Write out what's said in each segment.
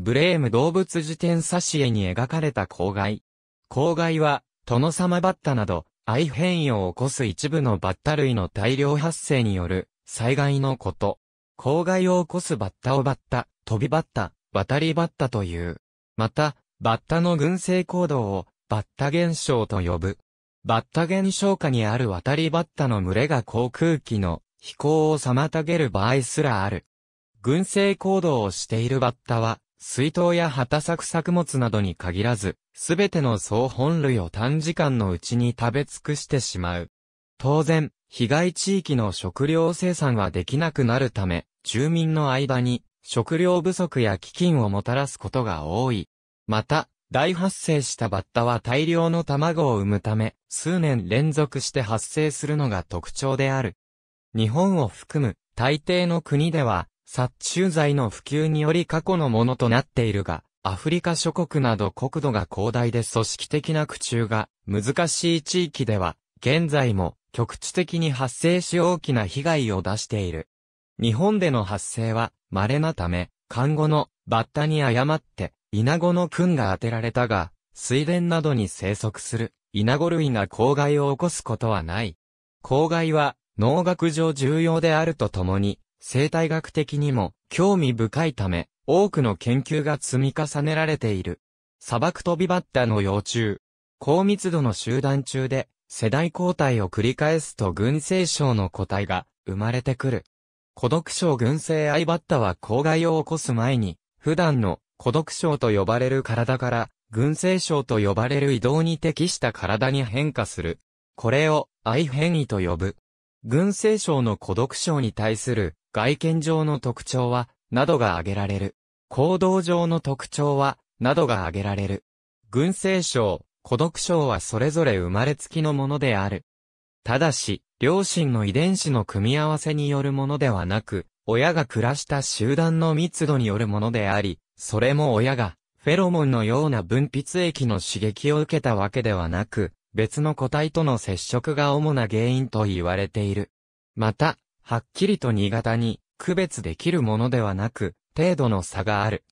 ブレーム動物辞典挿絵に描かれた公害。公害は、殿様バッタなど、愛変異を起こす一部のバッタ類の大量発生による災害のこと。公害を起こすバッタをバッタ、飛びバッタ、渡りバッタという。また、バッタの群生行動をバッタ現象と呼ぶ。バッタ現象下にある渡りバッタの群れが航空機の飛行を妨げる場合すらある。群生行動をしているバッタは、水筒や畑作作物などに限らず、すべての総本類を短時間のうちに食べ尽くしてしまう。当然、被害地域の食料生産はできなくなるため、住民の間に食料不足や飢饉をもたらすことが多い。また、大発生したバッタは大量の卵を産むため、数年連続して発生するのが特徴である。日本を含む大抵の国では、殺虫剤の普及により過去のものとなっているが、アフリカ諸国など国土が広大で組織的な苦中が難しい地域では、現在も局地的に発生し大きな被害を出している。日本での発生は稀なため、看護のバッタに誤って、イナゴの糞が当てられたが、水田などに生息するイナゴ類が公害を起こすことはない。公害は農学上重要であるとともに、生態学的にも興味深いため、多くの研究が積み重ねられている。砂漠飛びバッタの幼虫。高密度の集団中で、世代交代を繰り返すと群生症の個体が生まれてくる。孤独症群生愛バッタは公害を起こす前に、普段の孤独症と呼ばれる体から、群生症と呼ばれる移動に適した体に変化する。これを愛変異と呼ぶ。群生症の孤独症に対する外見上の特徴は、などが挙げられる。行動上の特徴は、などが挙げられる。群生症、孤独症はそれぞれ生まれつきのものである。ただし、両親の遺伝子の組み合わせによるものではなく、親が暮らした集団の密度によるものであり、それも親が、フェロモンのような分泌液の刺激を受けたわけではなく、別の個体との接触が主な原因と言われている。また、はっきりと新潟に区別できるものではなく、程度の差がある。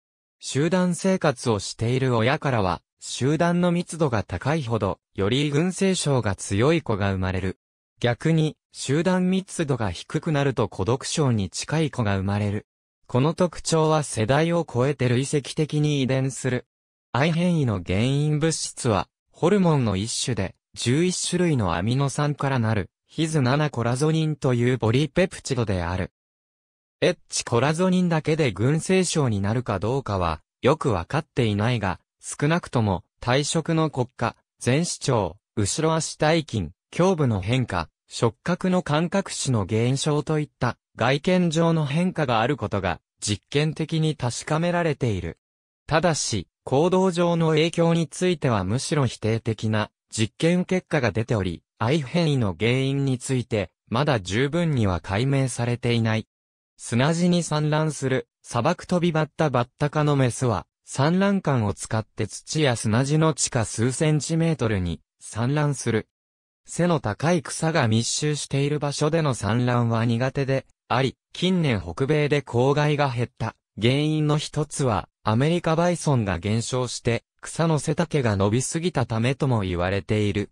集団生活をしている親からは、集団の密度が高いほど、より群生症が強い子が生まれる。逆に、集団密度が低くなると孤独症に近い子が生まれる。この特徴は世代を超えて累積的に遺伝する。愛変異の原因物質は、ホルモンの一種で、11種類のアミノ酸からなる、ヒズナナコラゾニンというポリペプチドである。エッチコラゾニンだけで群生症になるかどうかは、よくわかっていないが、少なくとも、退職の国家、前視聴、後ろ足体筋、胸部の変化、触覚の感覚視の減少といった外見上の変化があることが実験的に確かめられている。ただし、行動上の影響についてはむしろ否定的な実験結果が出ており、愛変異の原因について、まだ十分には解明されていない。砂地に産卵する、砂漠飛びバッタバッタ科のメスは、産卵管を使って土や砂地の地下数センチメートルに産卵する。背の高い草が密集している場所での産卵は苦手であり、近年北米で公害が減った原因の一つは、アメリカバイソンが減少して、草の背丈が伸びすぎたためとも言われている。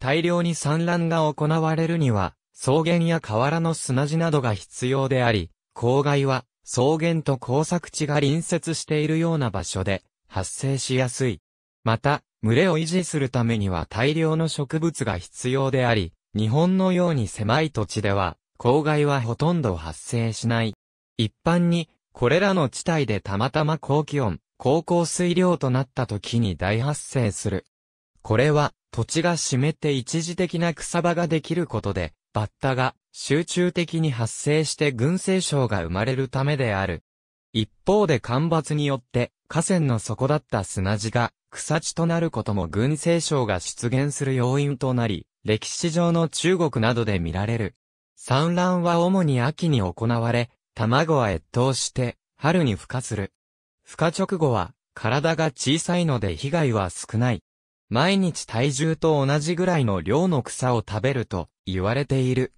大量に産卵が行われるには、草原や河原の砂地などが必要であり、公害は草原と耕作地が隣接しているような場所で発生しやすい。また、群れを維持するためには大量の植物が必要であり、日本のように狭い土地では、公害はほとんど発生しない。一般に、これらの地帯でたまたま高気温、高降水量となった時に大発生する。これは、土地が湿って一時的な草場ができることで、バッタが集中的に発生して群生症が生まれるためである。一方で干ばつによって河川の底だった砂地が草地となることも群生症が出現する要因となり、歴史上の中国などで見られる。産卵は主に秋に行われ、卵は越冬して春に孵化する。孵化直後は体が小さいので被害は少ない。毎日体重と同じぐらいの量の草を食べると言われている。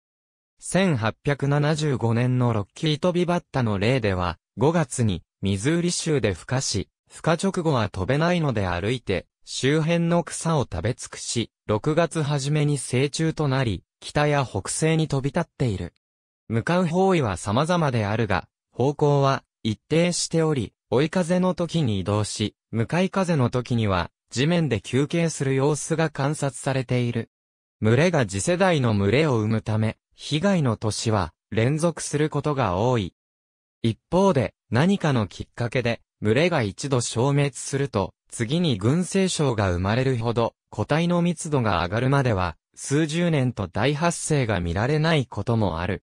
1875年のロッキー飛びバッタの例では、5月にミズーリ州で孵化し、孵化直後は飛べないので歩いて、周辺の草を食べ尽くし、6月初めに成虫となり、北や北西に飛び立っている。向かう方位は様々であるが、方向は一定しており、追い風の時に移動し、向かい風の時には地面で休憩する様子が観察されている。群れが次世代の群れを生むため、被害の年は連続することが多い。一方で、何かのきっかけで、群れが一度消滅すると、次に群生症が生まれるほど、個体の密度が上がるまでは、数十年と大発生が見られないこともある。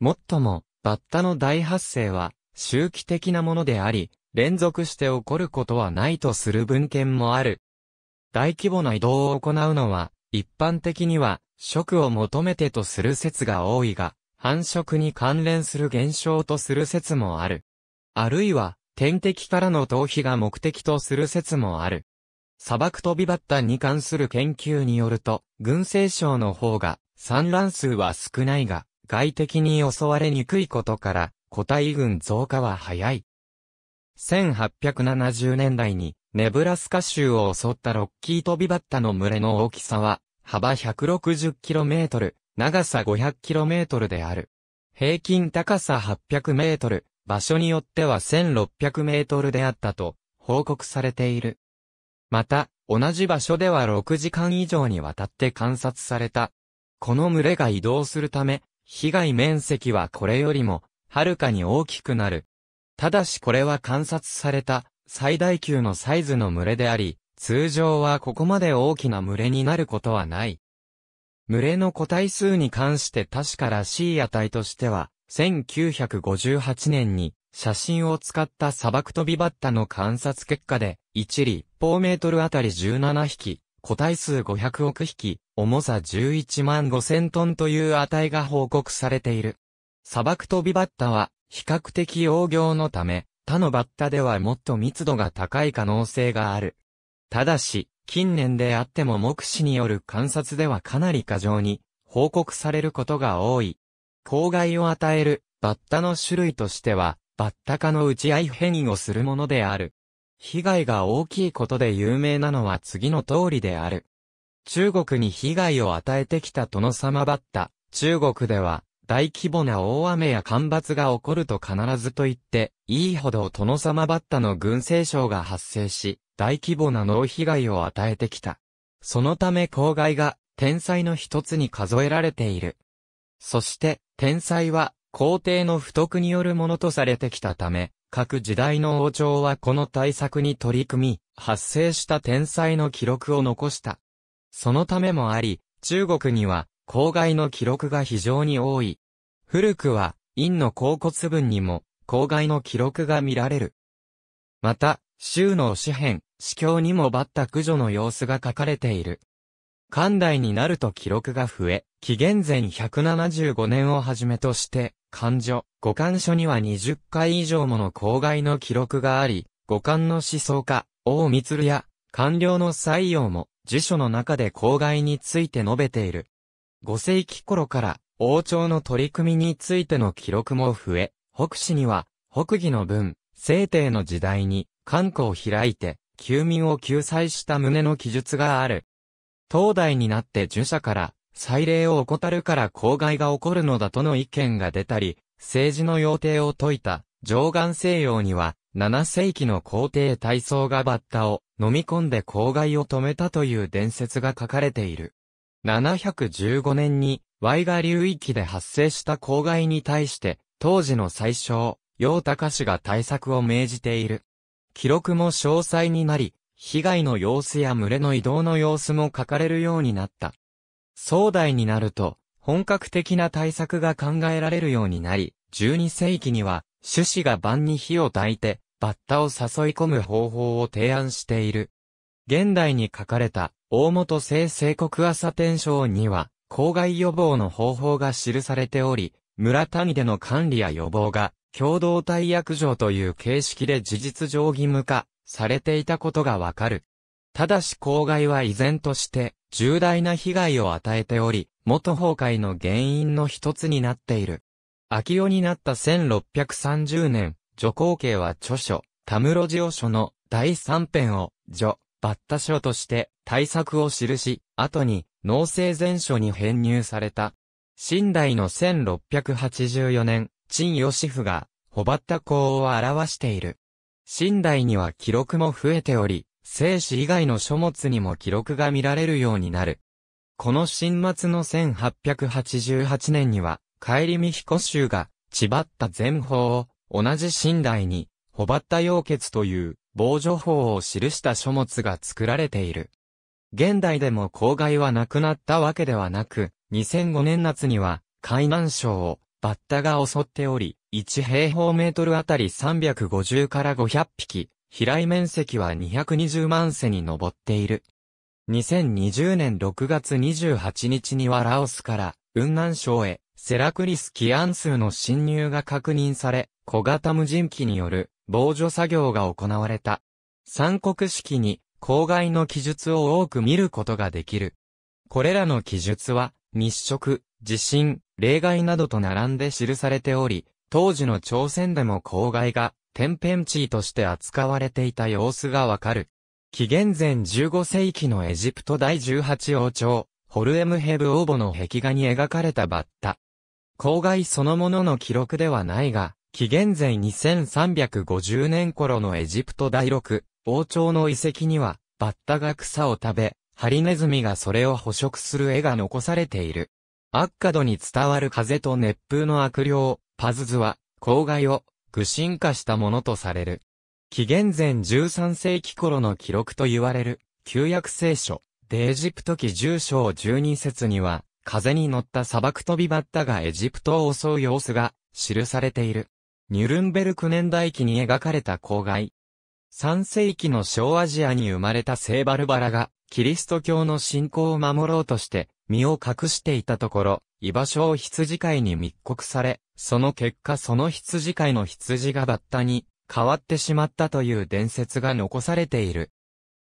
もっとも、バッタの大発生は、周期的なものであり、連続して起こることはないとする文献もある。大規模な移動を行うのは、一般的には、食を求めてとする説が多いが、繁殖に関連する現象とする説もある。あるいは、天敵からの逃避が目的とする説もある。砂漠飛びバッタに関する研究によると、軍政省の方が産卵数は少ないが、外敵に襲われにくいことから、個体群増加は早い。1870年代に、ネブラスカ州を襲ったロッキー飛びバッタの群れの大きさは、幅 160km、長さ 500km である。平均高さ 800m、場所によっては 1600m であったと、報告されている。また、同じ場所では6時間以上にわたって観察された。この群れが移動するため、被害面積はこれよりも、はるかに大きくなる。ただしこれは観察された最大級のサイズの群れであり、通常はここまで大きな群れになることはない。群れの個体数に関して確からしい値としては、1958年に写真を使った砂漠飛びバッタの観察結果で、1立方メートルあたり17匹、個体数500億匹、重さ11万5000トンという値が報告されている。砂漠飛びバッタは比較的容業のため、他のバッタではもっと密度が高い可能性がある。ただし、近年であっても目視による観察ではかなり過剰に報告されることが多い。公害を与えるバッタの種類としては、バッタ科の打ち合い変異をするものである。被害が大きいことで有名なのは次の通りである。中国に被害を与えてきた殿様バッタ。中国では、大規模な大雨や干ばつが起こると必ずと言って、いいほど殿様バッタの軍政省が発生し、大規模な脳被害を与えてきた。そのため公害が天才の一つに数えられている。そして、天才は皇帝の不徳によるものとされてきたため、各時代の王朝はこの対策に取り組み、発生した天才の記録を残した。そのためもあり、中国には公害の記録が非常に多い。古くは、陰の甲骨文にも、公害の記録が見られる。また、州の詩編、詩教にもバッタ駆除の様子が書かれている。寛大になると記録が増え、紀元前175年をはじめとして、漢書、五漢書には20回以上もの公害の記録があり、五漢の思想家、王光や、官僚の採用も、辞書の中で公害について述べている。5世紀頃から王朝の取り組みについての記録も増え、北史には北義の文、聖帝の時代に漢庫を開いて、休民を救済した旨の記述がある。当代になって儒者から、祭礼を怠るから公害が起こるのだとの意見が出たり、政治の要諦を説いた、上岸西洋には、7世紀の皇帝大僧がバッタを飲み込んで公害を止めたという伝説が書かれている。715年に、ワイガ流域で発生した公害に対して、当時の最小、楊隆氏が対策を命じている。記録も詳細になり、被害の様子や群れの移動の様子も書かれるようになった。壮大になると、本格的な対策が考えられるようになり、12世紀には、種子が盤に火を焚いて、バッタを誘い込む方法を提案している。現代に書かれた大本製聖国朝天章には、公害予防の方法が記されており、村谷での管理や予防が、共同体約定という形式で事実上義務化、されていたことがわかる。ただし公害は依然として、重大な被害を与えており、元崩壊の原因の一つになっている。秋代になった1630年、女皇家は著書、田室寺ジ書の第三編を、女、バッタ書として対策を記し、後に農政全書に編入された。新代の1684年、陳義夫が、ホバッタ公を表している。新代には記録も増えており、生死以外の書物にも記録が見られるようになる。この新末の1888年には、帰り見彦衆が、千葉った全法を、同じ新代に、ホバッタ要決という、防除法を記した書物が作られている。現代でも公害はなくなったわけではなく、2005年夏には、海南省を、バッタが襲っており、1平方メートルあたり350から500匹、飛来面積は220万世に上っている。2020年6月28日にはラオスから、雲南省へ、セラクリス・キアン数の侵入が確認され、小型無人機による防除作業が行われた。三国式に、公害の記述を多く見ることができる。これらの記述は、密食、地震、例外などと並んで記されており、当時の朝鮮でも公害が、天変地異として扱われていた様子がわかる。紀元前15世紀のエジプト第18王朝、ホルエムヘブ王母の壁画に描かれたバッタ。公害そのものの記録ではないが、紀元前2350年頃のエジプト第6王朝の遺跡には、バッタが草を食べ、ハリネズミがそれを捕食する絵が残されている。アッカドに伝わる風と熱風の悪霊、パズズは、郊外を、具心化したものとされる。紀元前13世紀頃の記録と言われる、旧約聖書、デエジプト記10章12節には、風に乗った砂漠飛びバッタがエジプトを襲う様子が、記されている。ニュルンベルク年代記に描かれた郊外。3世紀の小アジアに生まれた聖バルバラが、キリスト教の信仰を守ろうとして、身を隠していたところ、居場所を羊飼いに密告され、その結果その羊飼いの羊がバッタに変わってしまったという伝説が残されている。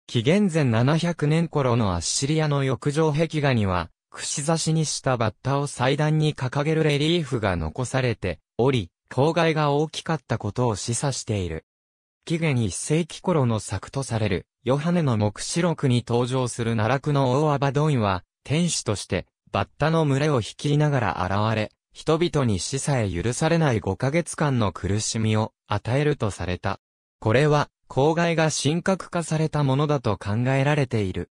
紀元前700年頃のアッシリアの浴場壁画には、串刺しにしたバッタを祭壇に掲げるレリーフが残されており、公害が大きかったことを示唆している。紀元1世紀頃の作とされる、ヨハネの目視録に登場する奈落の大アバドンは、天使として、バッタの群れを引きながら現れ、人々に死さえ許されない5ヶ月間の苦しみを与えるとされた。これは、公害が神格化されたものだと考えられている。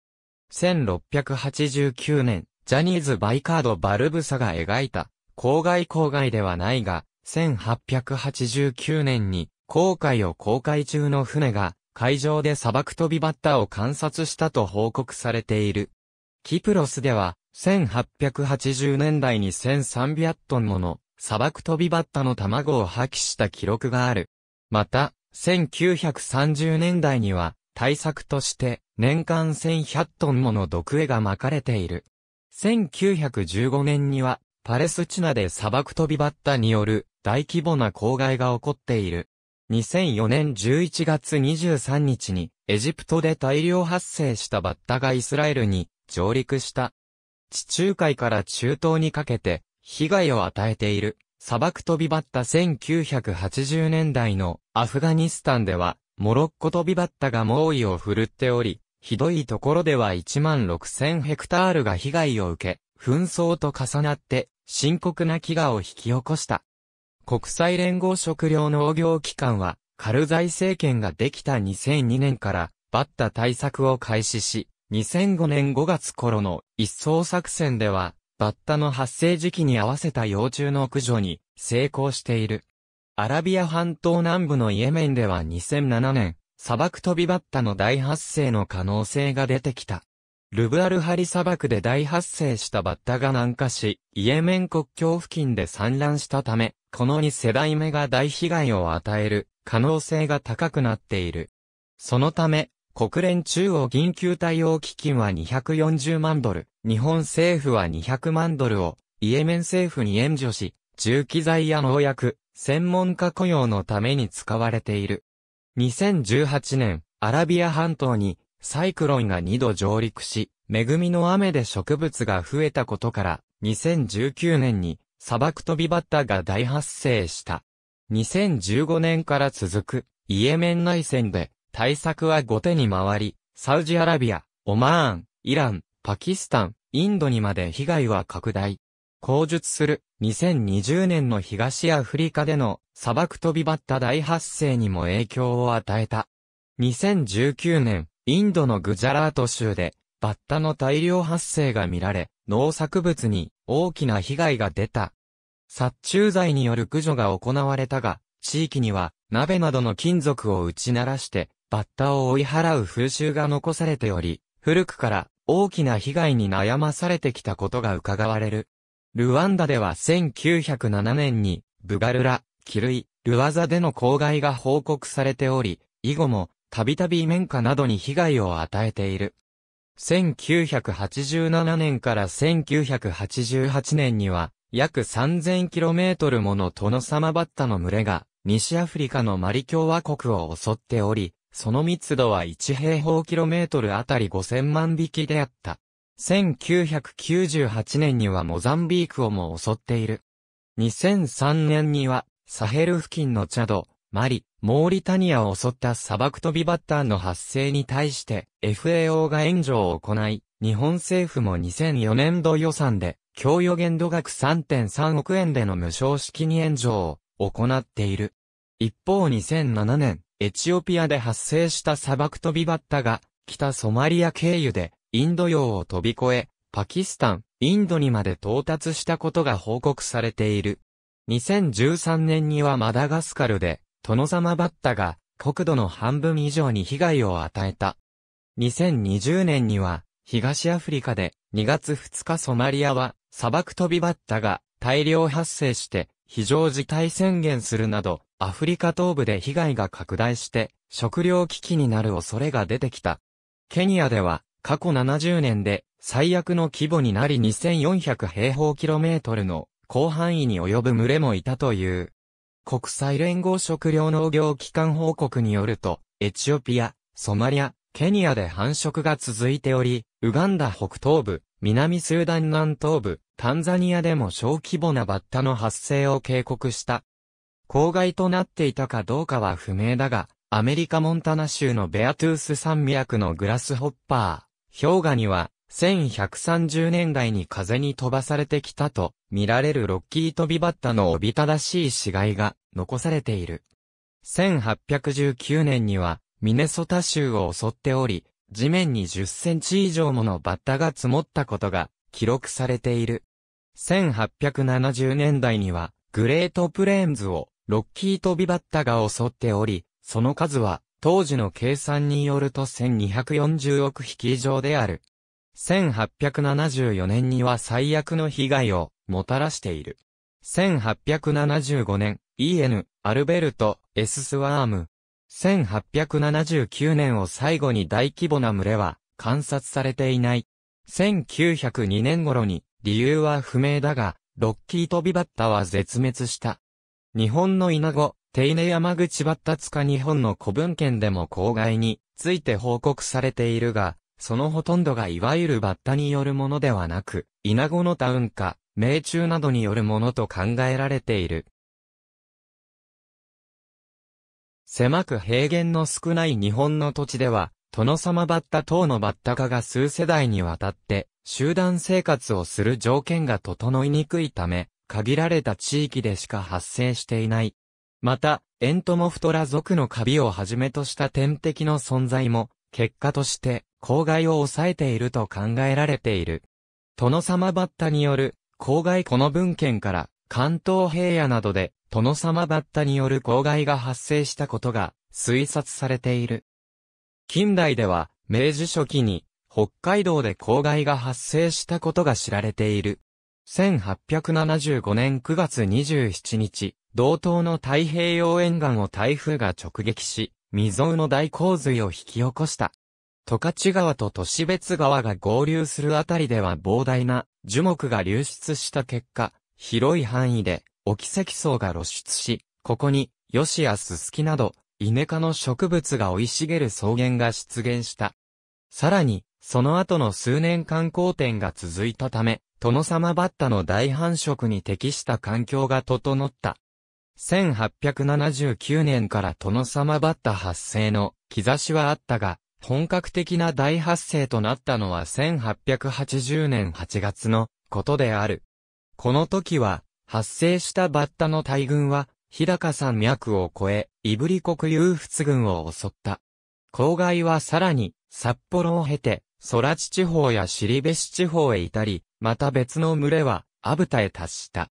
1689年、ジャニーズ・バイカード・バルブサが描いた、公害公害ではないが、1889年に、航海を航海中の船が、海上で砂漠飛びバッタを観察したと報告されている。キプロスでは、1880年代に1300トンもの砂漠飛びバッタの卵を破棄した記録がある。また、1930年代には、対策として、年間1100トンもの毒絵が巻かれている。1915年には、パレスチナで砂漠飛びバッタによる大規模な公害が起こっている。2004年11月23日に、エジプトで大量発生したバッタがイスラエルに上陸した。地中海から中東にかけて、被害を与えている。砂漠飛びバッタ1980年代のアフガニスタンでは、モロッコ飛びバッタが猛威を振るっており、ひどいところでは1万6000ヘクタールが被害を受け、紛争と重なって深刻な飢餓を引き起こした。国際連合食糧農業機関は、カルザイ政権ができた2002年から、バッタ対策を開始し、2005年5月頃の一層作戦では、バッタの発生時期に合わせた幼虫の駆除に成功している。アラビア半島南部のイエメンでは2007年、砂漠飛びバッタの大発生の可能性が出てきた。ルブアルハリ砂漠で大発生したバッタが南下し、イエメン国境付近で産卵したため、この2世代目が大被害を与える可能性が高くなっている。そのため、国連中央緊急対応基金は240万ドル、日本政府は200万ドルを、イエメン政府に援助し、重機材や農薬、専門家雇用のために使われている。2018年、アラビア半島に、サイクロンが2度上陸し、恵みの雨で植物が増えたことから、2019年に砂漠飛びバッタが大発生した。2015年から続く、イエメン内戦で、対策は後手に回り、サウジアラビア、オマーン、イラン、パキスタン、インドにまで被害は拡大。口述する2020年の東アフリカでの砂漠飛びバッタ大発生にも影響を与えた。2019年、インドのグジャラート州でバッタの大量発生が見られ、農作物に大きな被害が出た。殺虫剤による駆除が行われたが、地域には鍋などの金属を打ち鳴らしてバッタを追い払う風習が残されており、古くから大きな被害に悩まされてきたことが伺われる。ルワンダでは1907年にブガルラ、キルイ、ルワザでの公害が報告されており、以後もたびたび綿花などに被害を与えている。1987年から1988年には、約 3000km ものトノサマバッタの群れが、西アフリカのマリ共和国を襲っており、その密度は1平方キロメートルあたり5000万匹であった。1998年にはモザンビークをも襲っている。2003年には、サヘル付近のチャド、マリ、モーリタニアを襲った砂漠飛びバッターの発生に対して FAO が援助を行い、日本政府も2004年度予算で、供与限度額3.3億円での無償式に援助を行っている。一方2007年、エチオピアで発生した砂漠飛びバッタが、北ソマリア経由で、インド洋を飛び越え、パキスタン、インドにまで到達したことが報告されている。2013年にはマダガスカルで、殿様バッタが国土の半分以上に被害を与えた。2020年には東アフリカで2月2日ソマリアは砂漠飛びバッタが大量発生して非常事態宣言するなどアフリカ東部で被害が拡大して食糧危機になる恐れが出てきた。ケニアでは過去70年で最悪の規模になり2400平方キロメートルの広範囲に及ぶ群れもいたという。国際連合食糧農業機関報告によると、エチオピア、ソマリア、ケニアで繁殖が続いており、ウガンダ北東部、南スーダン南東部、タンザニアでも小規模なバッタの発生を警告した。公害となっていたかどうかは不明だが、アメリカモンタナ州のベアトゥース山脈のグラスホッパー、氷河には1130年代に風に飛ばされてきたと見られるロッキー飛びバッタのおびただしい死骸が残されている。1819年にはミネソタ州を襲っており、地面に10センチ以上ものバッタが積もったことが記録されている。1870年代にはグレートプレーンズをロッキー飛びバッタが襲っており、その数は当時の計算によると1240億匹以上である。1874年には最悪の被害をもたらしている。1875年、E.N. アルベルト・エススワーム。1879年を最後に大規模な群れは観察されていない。1902年頃に理由は不明だが、ロッキー飛びバッタは絶滅した。日本のイナゴ、手稲山口バッタツカ日本の古文献でも公害について報告されているが、そのほとんどがいわゆるバッタによるものではなく、イナゴのタウンか、命中などによるものと考えられている。狭く平原の少ない日本の土地では、殿様バッタ等のバッタ化が数世代にわたって、集団生活をする条件が整いにくいため、限られた地域でしか発生していない。また、エントモフトラ族のカビをはじめとした天敵の存在も、結果として、公害を抑えていると考えられている。殿様バッタによる、公害この文献から、関東平野などで、殿様バッタによる公害が発生したことが、推察されている。近代では、明治初期に、北海道で公害が発生したことが知られている。1875年9月27日、同等の太平洋沿岸を台風が直撃し、未曾有の大洪水を引き起こした。十勝川と都市別川が合流するあたりでは膨大な樹木が流出した結果、広い範囲で沖積層が露出し、ここにヨシやススキなどイネ科の植物が生い茂る草原が出現した。さらに、その後の数年間光展が続いたため、殿様バッタの大繁殖に適した環境が整った。1879年から殿様バッタ発生の兆しはあったが、本格的な大発生となったのは1880年8月のことである。この時は、発生したバッタの大群は、日高山脈を越え、イブリ国有仏軍を襲った。郊外はさらに、札幌を経て、空地地方や尻部市地方へ至り、また別の群れは、アブタへ達した。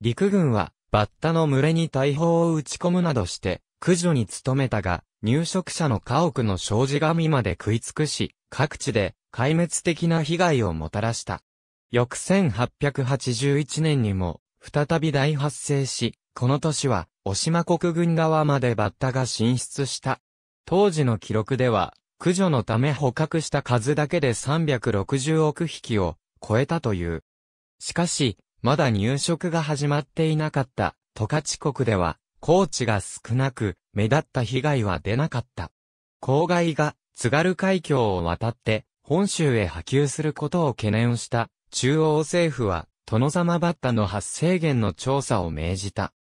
陸軍は、バッタの群れに大砲を撃ち込むなどして、駆除に努めたが、入植者の家屋の障子紙まで食い尽くし、各地で壊滅的な被害をもたらした。翌1881年にも、再び大発生し、この年は、お島国軍側までバッタが進出した。当時の記録では、駆除のため捕獲した数だけで360億匹を超えたという。しかし、まだ入植が始まっていなかった、十勝国では、高地が少なく、目立った被害は出なかった。公害が津軽海峡を渡って本州へ波及することを懸念した中央政府は殿様バッタの発生源の調査を命じた。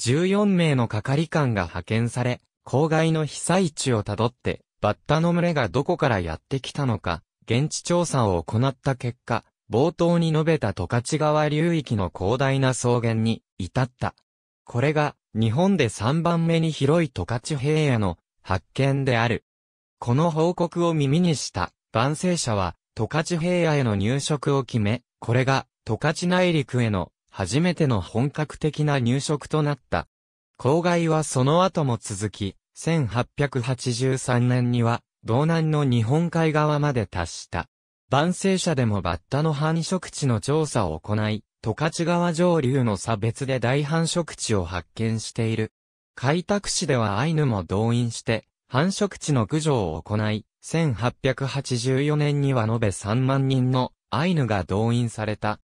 14名の係官が派遣され、公害の被災地をたどってバッタの群れがどこからやってきたのか、現地調査を行った結果、冒頭に述べた十勝川流域の広大な草原に至った。これが日本で3番目に広い十勝平野の発見である。この報告を耳にした万世社は十勝平野への入植を決め、これが十勝内陸への初めての本格的な入植となった。郊外はその後も続き、1883年には道南の日本海側まで達した。万世社でもバッタの繁殖地の調査を行い、十勝川上流の差別で大繁殖地を発見している。開拓市ではアイヌも動員して、繁殖地の駆除を行い、1884年には延べ3万人のアイヌが動員された。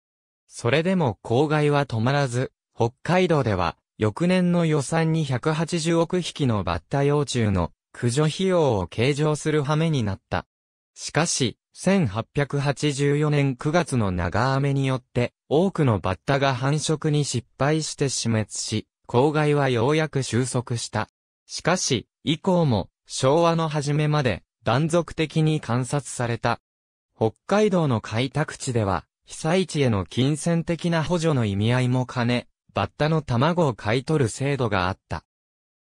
それでも公害は止まらず、北海道では、翌年の予算に180億匹のバッタ幼虫の駆除費用を計上する羽目になった。しかし、1884年9月の長雨によって、多くのバッタが繁殖に失敗して死滅し、公害はようやく収束した。しかし、以降も、昭和の初めまで、断続的に観察された。北海道の開拓地では、被災地への金銭的な補助の意味合いも兼ね、バッタの卵を買い取る制度があった。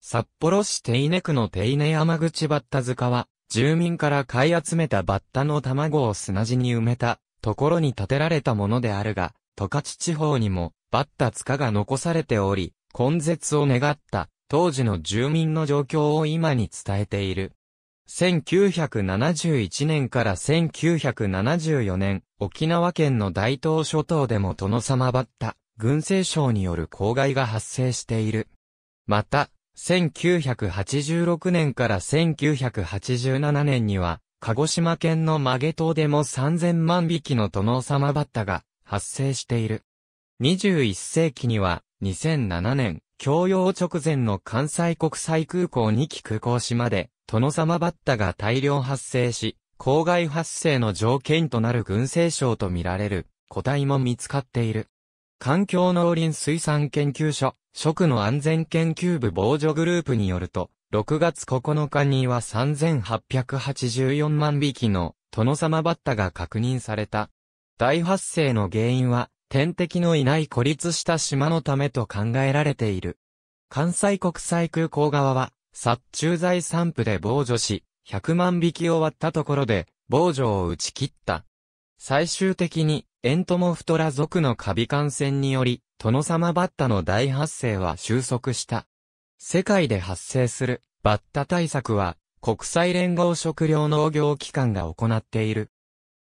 札幌市手稲区の手稲山口バッタ塚は、住民から買い集めたバッタの卵を砂地に埋めたところに建てられたものであるが、十勝地方にもバッタ塚が残されており、根絶を願った当時の住民の状況を今に伝えている。1971年から1974年、沖縄県の大東諸島でも殿様バッタ、軍政省による公害が発生している。また、1986年から1987年には、鹿児島県の曲げ島でも3000万匹のトノサマバッタが発生している。21世紀には、2007年、共用直前の関西国際空港に機空港島で、トノサマバッタが大量発生し、公害発生の条件となる軍政省とみられる個体も見つかっている。環境農林水産研究所食の安全研究部防除グループによると、6月9日には3884万匹の殿様バッタが確認された。大発生の原因は、天敵のいない孤立した島のためと考えられている。関西国際空港側は、殺虫剤散布で防除し、100万匹を割ったところで、防除を打ち切った。最終的に、エントモフトラ族のカビ感染により、殿様バッタの大発生は収束した。世界で発生するバッタ対策は国際連合食糧農業機関が行っている。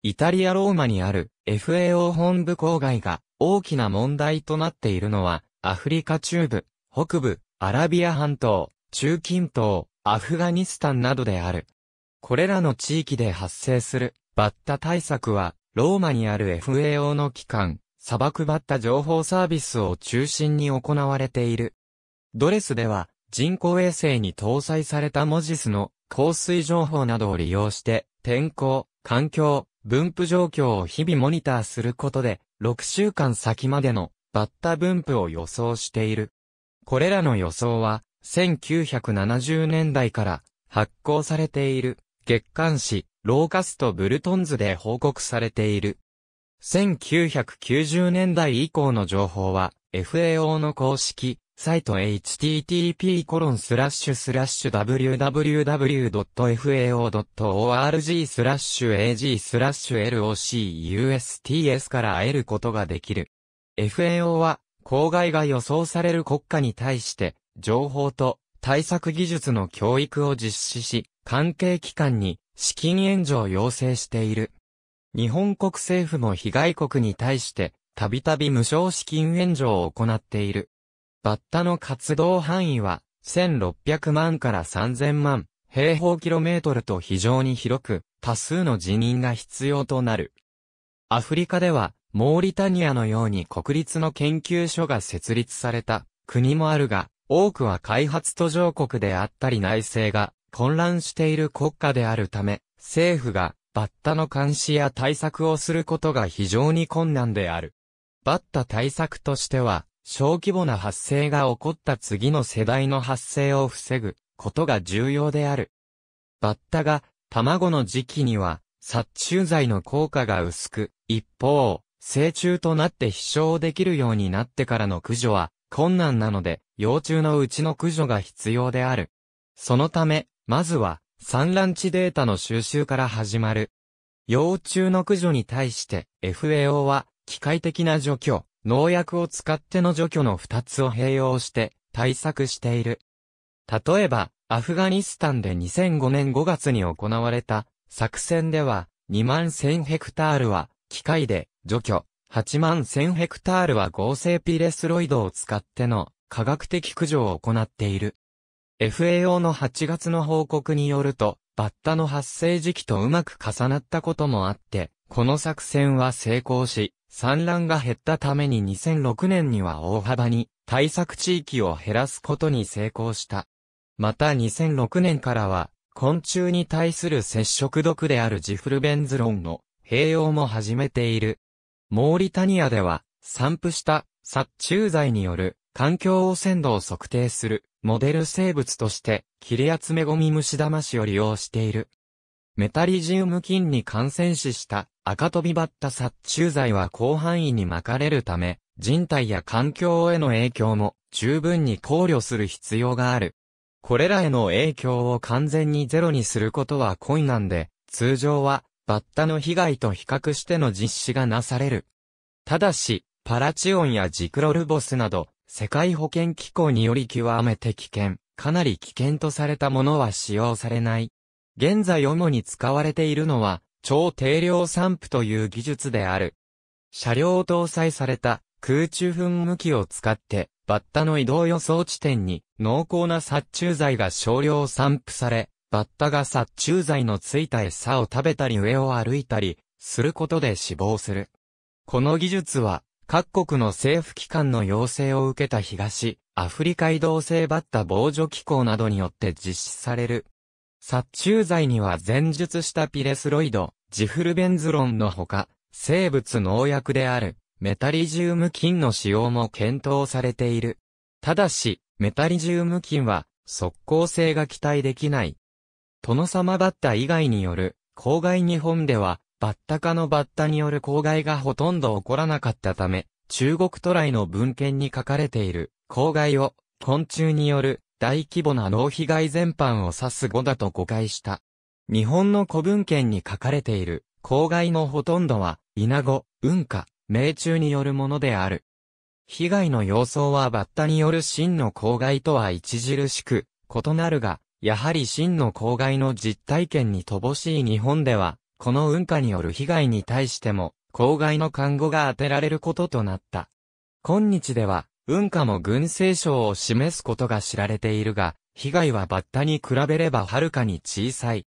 イタリア・ローマにある FAO 本部郊外が大きな問題となっているのはアフリカ中部、北部、アラビア半島、中近東、アフガニスタンなどである。これらの地域で発生するバッタ対策はローマにある FAO の機関砂漠ばった情報サービスを中心に行われている。ドレスでは人工衛星に搭載されたモジスの降水情報などを利用して天候、環境、分布状況を日々モニターすることで6週間先までのバッタ分布を予想している。これらの予想は1970年代から発行されている月刊誌ローカストブルトンズで報告されている。1990年代以降の情報は、FAO の公式、サイト http://www.fao.org スラッシュ ag スラッシュ locusts から得ることができる。FAO は、公害が予想される国家に対して、情報と対策技術の教育を実施し、関係機関に資金援助を要請している。日本国政府も被害国に対して、たびたび無償資金援助を行っている。バッタの活動範囲は、1600万から3000万平方キロメートルと非常に広く、多数の辞任が必要となる。アフリカでは、モーリタニアのように国立の研究所が設立された国もあるが、多くは開発途上国であったり内政が混乱している国家であるため、政府がバッタの監視や対策をすることが非常に困難である。バッタ対策としては、小規模な発生が起こった次の世代の発生を防ぐことが重要である。バッタが卵の時期には殺虫剤の効果が薄く、一方、成虫となって飛翔できるようになってからの駆除は困難なので、幼虫のうちの駆除が必要である。そのため、まずは産卵地データの収集から始まる。幼虫の駆除に対して FAO は機械的な除去、農薬を使っての除去の2つを併用して対策している。例えば、アフガニスタンで2005年5月に行われた作戦では2万1000ヘクタールは機械で除去、8万1000ヘクタールは合成ピレスロイドを使っての科学的駆除を行っている。FAO の8月の報告によると、バッタの発生時期とうまく重なったこともあって、この作戦は成功し、産卵が減ったために2006年には大幅に対策地域を減らすことに成功した。また2006年からは、昆虫に対する接触毒であるジフルベンズロンの併用も始めている。モーリタニアでは、散布した殺虫剤による環境汚染度を測定するモデル生物として切れ集めゴミ虫騙しを利用している。メタリジウム菌に感染死した赤飛びバッタ殺虫剤は広範囲に巻かれるため、人体や環境への影響も十分に考慮する必要がある。これらへの影響を完全にゼロにすることは困難で、通常はバッタの被害と比較しての実施がなされる。ただし、パラチオンやジクロルボスなど、世界保健機構により極めて危険、かなり危険とされたものは使用されない。現在主に使われているのは、超定量散布という技術である。車両を搭載された空中噴霧器を使って、バッタの移動予想地点に濃厚な殺虫剤が少量散布され、バッタが殺虫剤のついた餌を食べたり上を歩いたりすることで死亡する。この技術は各国の政府機関の要請を受けた東、アフリカ移動性バッタ防除機構などによって実施される。殺虫剤には前述したピレスロイド、ジフルベンズロンのほか、生物農薬である、メタリジウム菌の使用も検討されている。ただし、メタリジウム菌は、即効性が期待できない。トノサマバッタ以外による、公害日本では、バッタ科のバッタによる公害がほとんど起こらなかったため、中国渡来の文献に書かれている、公害を、昆虫による大規模な脳被害全般を指す語だと誤解した。日本の古文献に書かれている、公害のほとんどは、イナゴ、運化、命中によるものである。被害の様相はバッタによる真の公害とは著しく異なるが、やはり真の公害の実体験に乏しい日本では、この運河による被害に対しても、公害の看護が当てられることとなった。今日では、運河も軍政省を示すことが知られているが、被害はバッタに比べればはるかに小さい。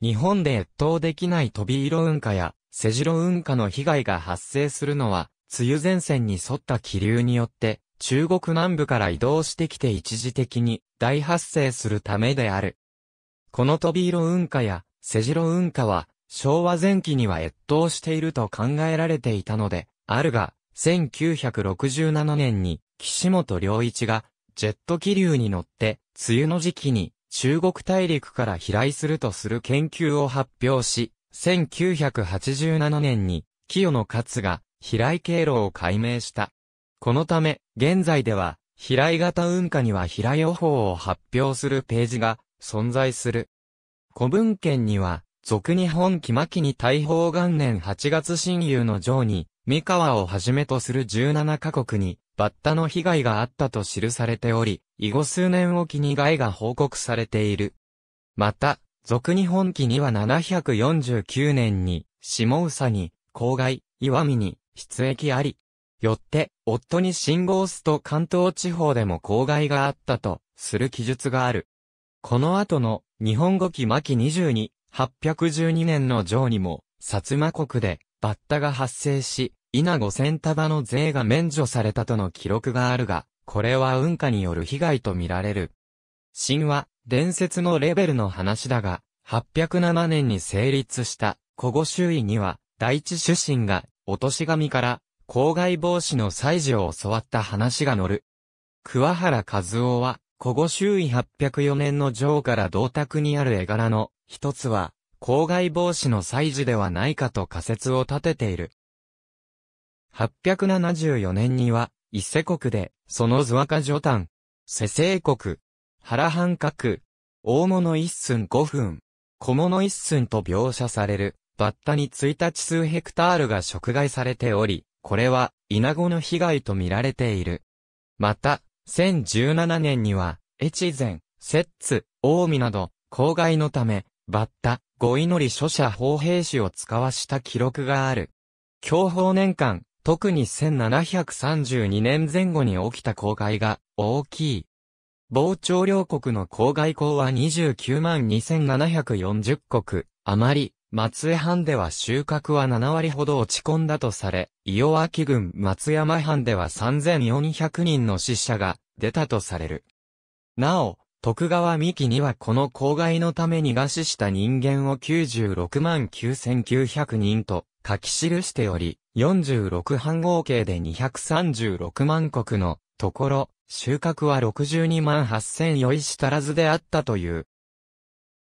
日本で越冬できない飛び色運河や、セジロ運河の被害が発生するのは、梅雨前線に沿った気流によって、中国南部から移動してきて一時的に大発生するためである。この飛び色運河や、セジロ運河は、昭和前期には越冬していると考えられていたので、あるが、1967年に岸本良一がジェット気流に乗って梅雨の時期に中国大陸から飛来するとする研究を発表し、1987年に清野勝が飛来経路を解明した。このため、現在では飛来型運河には飛来予報を発表するページが存在する。古文献には俗日本期末期に大宝元年8月新友の城に、三河をはじめとする17カ国に、バッタの被害があったと記されており、以後数年おきに害が報告されている。また、俗日本期には749年に、下総に、郊外、岩見に、出役あり。よって、夫に信号すと関東地方でも公害があったと、する記述がある。この後の、日本語期末期22、812年の城にも、薩摩国で、バッタが発生し、稲5000束の税が免除されたとの記録があるが、これは運火による被害とみられる。神話、伝説のレベルの話だが、807年に成立した、古語周囲には、第一主神が、お年神から、公害防止の祭事を教わった話が載る。桑原和夫は、古語周囲804年の城から銅鐸にある絵柄の、一つは、公害防止の祭事ではないかと仮説を立てている。874年には、伊勢国で、その図若歌女丹、世聖国、原半角、大物一寸五分、小物一寸と描写される、バッタに1日数ヘクタールが食害されており、これは、イナゴの被害と見られている。また、1017年には、越前、摂津、近江など、公害のため、バッタ、ご祈り書者砲兵士を使わした記録がある。教保年間、特に1732年前後に起きた公害が大きい。傍聴両国の公害校は29万2740国、余り、松江藩では収穫は7割ほど落ち込んだとされ、伊予秋郡松山藩では3400人の死者が出たとされる。なお、徳川三木にはこの公害のために餓死した人間を96万9900人と書き記しており、46半合計で236万国のところ、収穫は62万8000余したらずであったという。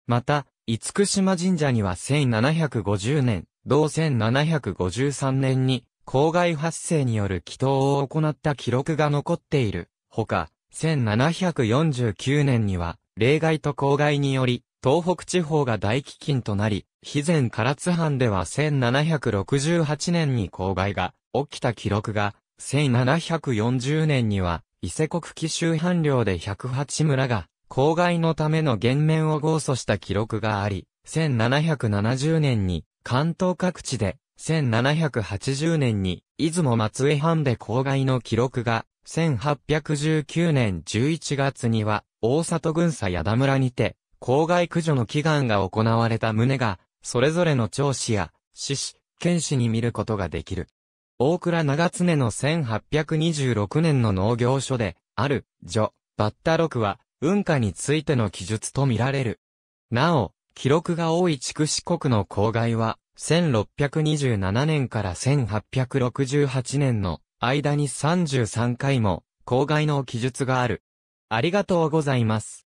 また、厳島神社には1750年、同1753年に、公害発生による祈祷を行った記録が残っている。ほか、1749年には、例外と公害により、東北地方が大飢饉となり、肥前唐津藩では1768年に公害が起きた記録が、1740年には、伊勢国紀州藩領で108村が、公害のための減免を豪訴した記録があり、1770年に、関東各地で、1780年に、出雲松江藩で公害の記録が1819年11月には、大里軍佐矢田村にて、公害駆除の祈願が行われた旨が、それぞれの長子や、獅士、剣士に見ることができる。大倉長常の1826年の農業書で、ある、序、バッタ六は、文化についての記述と見られる。なお、記録が多い畜区国の郊外は、1627年から1868年の間に33回も、公害の記述がある。ありがとうございます。